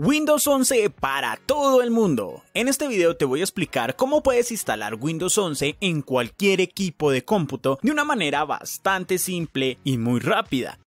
Windows 11 para todo el mundo. En este video te voy a explicar cómo puedes instalar Windows 11 en cualquier equipo de cómputo de una manera bastante simple y muy rápida.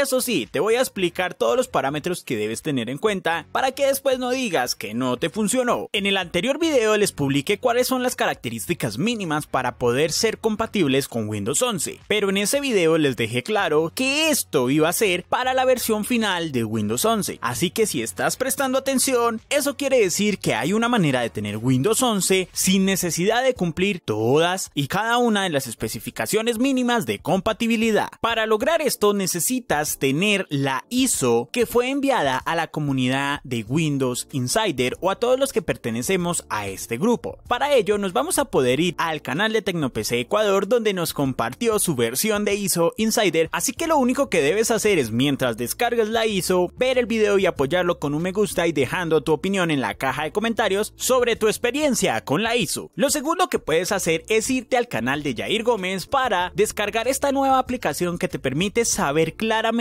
Eso sí, te voy a explicar todos los parámetros que debes tener en cuenta para que después no digas que no te funcionó. En el anterior video les publiqué cuáles son las características mínimas para poder ser compatibles con Windows 11, pero en ese video les dejé claro que esto iba a ser para la versión final de Windows 11, así que si estás prestando atención, eso quiere decir que hay una manera de tener Windows 11 sin necesidad de cumplir todas y cada una de las especificaciones mínimas de compatibilidad. Para lograr esto necesitas tener la ISO que fue enviada a la comunidad de Windows Insider o a todos los que pertenecemos a este grupo. Para ello nos vamos a poder ir al canal de Tecnopc Ecuador donde nos compartió su versión de ISO Insider, así que lo único que debes hacer es mientras descargas la ISO, ver el video y apoyarlo con un me gusta y dejando tu opinión en la caja de comentarios sobre tu experiencia con la ISO. Lo segundo que puedes hacer es irte al canal de Jair Gómez para descargar esta nueva aplicación que te permite saber claramente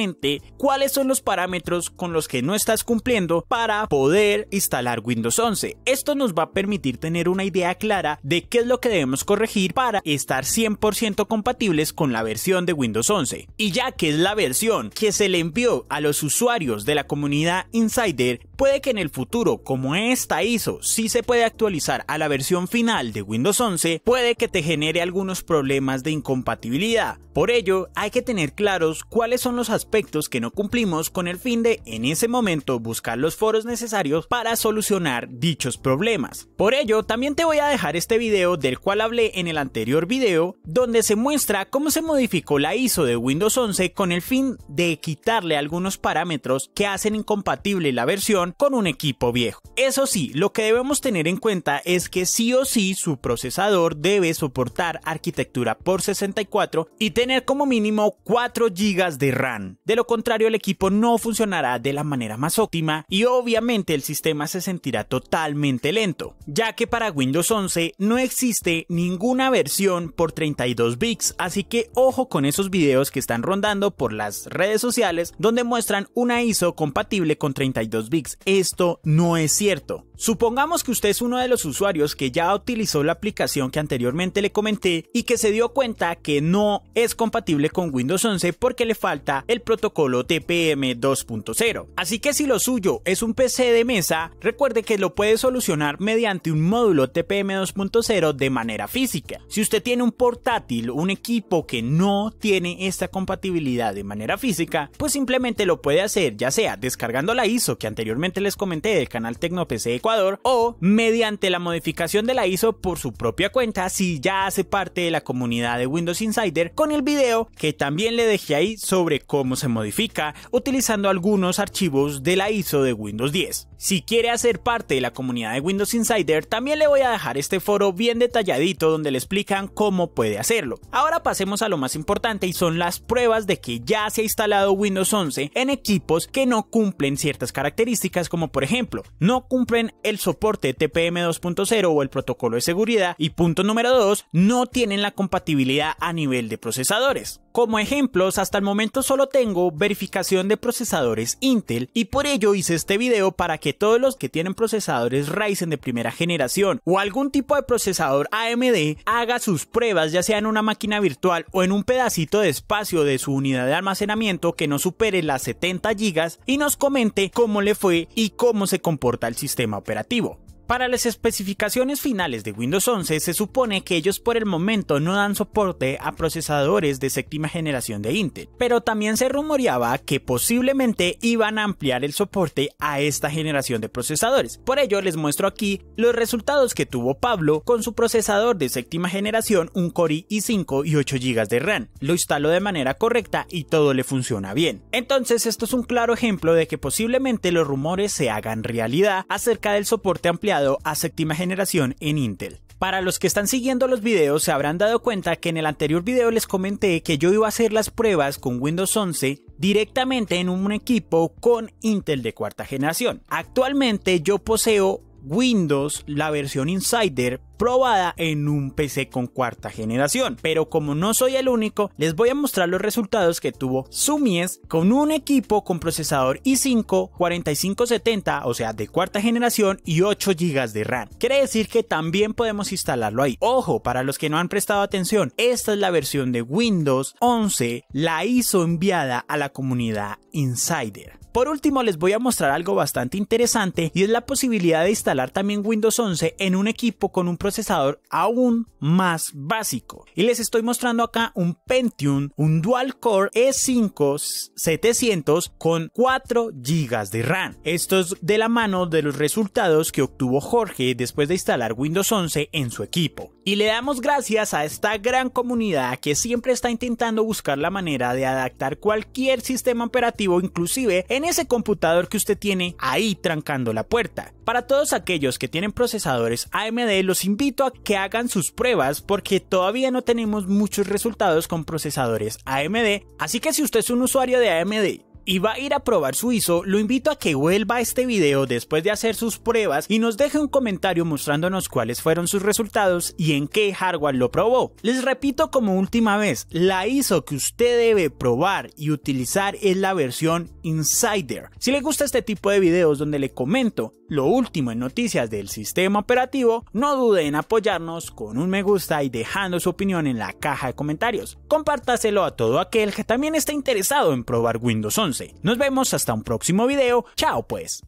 cuáles son los parámetros con los que no estás cumpliendo para poder instalar Windows 11. Esto nos va a permitir tener una idea clara de qué es lo que debemos corregir para estar 100% compatibles con la versión de Windows 11. Y ya que es la versión que se le envió a los usuarios de la comunidad Insider, Puede que en el futuro, como esta ISO si se puede actualizar a la versión final de Windows 11, puede que te genere algunos problemas de incompatibilidad. Por ello, hay que tener claros cuáles son los aspectos que no cumplimos con el fin de, en ese momento, buscar los foros necesarios para solucionar dichos problemas. Por ello, también te voy a dejar este video del cual hablé en el anterior video, donde se muestra cómo se modificó la ISO de Windows 11 con el fin de quitarle algunos parámetros que hacen incompatible la versión con un equipo viejo. Eso sí, lo que debemos tener en cuenta es que sí o sí su procesador debe soportar arquitectura por 64 y tener como mínimo 4 GB de RAM. De lo contrario, el equipo no funcionará de la manera más óptima y obviamente el sistema se sentirá totalmente lento, ya que para Windows 11 no existe ninguna versión por 32 bits, así que ojo con esos videos que están rondando por las redes sociales donde muestran una ISO compatible con 32 bits esto no es cierto. Supongamos que usted es uno de los usuarios que ya utilizó la aplicación que anteriormente le comenté y que se dio cuenta que no es compatible con Windows 11 porque le falta el protocolo TPM 2.0. Así que si lo suyo es un PC de mesa, recuerde que lo puede solucionar mediante un módulo TPM 2.0 de manera física. Si usted tiene un portátil, un equipo que no tiene esta compatibilidad de manera física, pues simplemente lo puede hacer ya sea descargando la ISO que anteriormente les comenté del canal TecnoPC Ecuador o mediante la modificación de la ISO por su propia cuenta si ya hace parte de la comunidad de Windows Insider con el video que también le dejé ahí sobre cómo se modifica utilizando algunos archivos de la ISO de Windows 10. Si quiere hacer parte de la comunidad de Windows Insider, también le voy a dejar este foro bien detalladito donde le explican cómo puede hacerlo. Ahora pasemos a lo más importante y son las pruebas de que ya se ha instalado Windows 11 en equipos que no cumplen ciertas características como por ejemplo, no cumplen el soporte TPM 2.0 o el protocolo de seguridad y punto número 2, no tienen la compatibilidad a nivel de procesadores. Como ejemplos, hasta el momento solo tengo verificación de procesadores Intel y por ello hice este video para que todos los que tienen procesadores Ryzen de primera generación o algún tipo de procesador AMD haga sus pruebas ya sea en una máquina virtual o en un pedacito de espacio de su unidad de almacenamiento que no supere las 70 GB y nos comente cómo le fue y cómo se comporta el sistema operativo. Para las especificaciones finales de Windows 11 se supone que ellos por el momento no dan soporte a procesadores de séptima generación de Intel, pero también se rumoreaba que posiblemente iban a ampliar el soporte a esta generación de procesadores. Por ello les muestro aquí los resultados que tuvo Pablo con su procesador de séptima generación, un Core i5 y 8 GB de RAM. Lo instaló de manera correcta y todo le funciona bien. Entonces esto es un claro ejemplo de que posiblemente los rumores se hagan realidad acerca del soporte ampliado a séptima generación en Intel. Para los que están siguiendo los videos se habrán dado cuenta que en el anterior video les comenté que yo iba a hacer las pruebas con Windows 11 directamente en un equipo con Intel de cuarta generación. Actualmente yo poseo Windows la versión Insider probada en un PC con cuarta generación. Pero como no soy el único, les voy a mostrar los resultados que tuvo Sumies con un equipo con procesador i5 4570, o sea, de cuarta generación y 8 GB de RAM. Quiere decir que también podemos instalarlo ahí. Ojo, para los que no han prestado atención, esta es la versión de Windows 11, la hizo enviada a la comunidad Insider. Por último les voy a mostrar algo bastante interesante y es la posibilidad de instalar también Windows 11 en un equipo con un procesador aún más básico. Y les estoy mostrando acá un Pentium, un Dual Core E5 700 con 4 GB de RAM. Esto es de la mano de los resultados que obtuvo Jorge después de instalar Windows 11 en su equipo. Y le damos gracias a esta gran comunidad que siempre está intentando buscar la manera de adaptar cualquier sistema operativo, inclusive en ese computador que usted tiene ahí trancando la puerta. Para todos aquellos que tienen procesadores AMD, los invito a que hagan sus pruebas porque todavía no tenemos muchos resultados con procesadores AMD, así que si usted es un usuario de AMD y va a ir a probar su ISO, lo invito a que vuelva a este video después de hacer sus pruebas y nos deje un comentario mostrándonos cuáles fueron sus resultados y en qué hardware lo probó. Les repito como última vez, la ISO que usted debe probar y utilizar es la versión Insider. Si le gusta este tipo de videos donde le comento lo último en noticias del sistema operativo, no dude en apoyarnos con un me gusta y dejando su opinión en la caja de comentarios. Compártaselo a todo aquel que también está interesado en probar Windows 11. Nos vemos hasta un próximo video. Chao pues.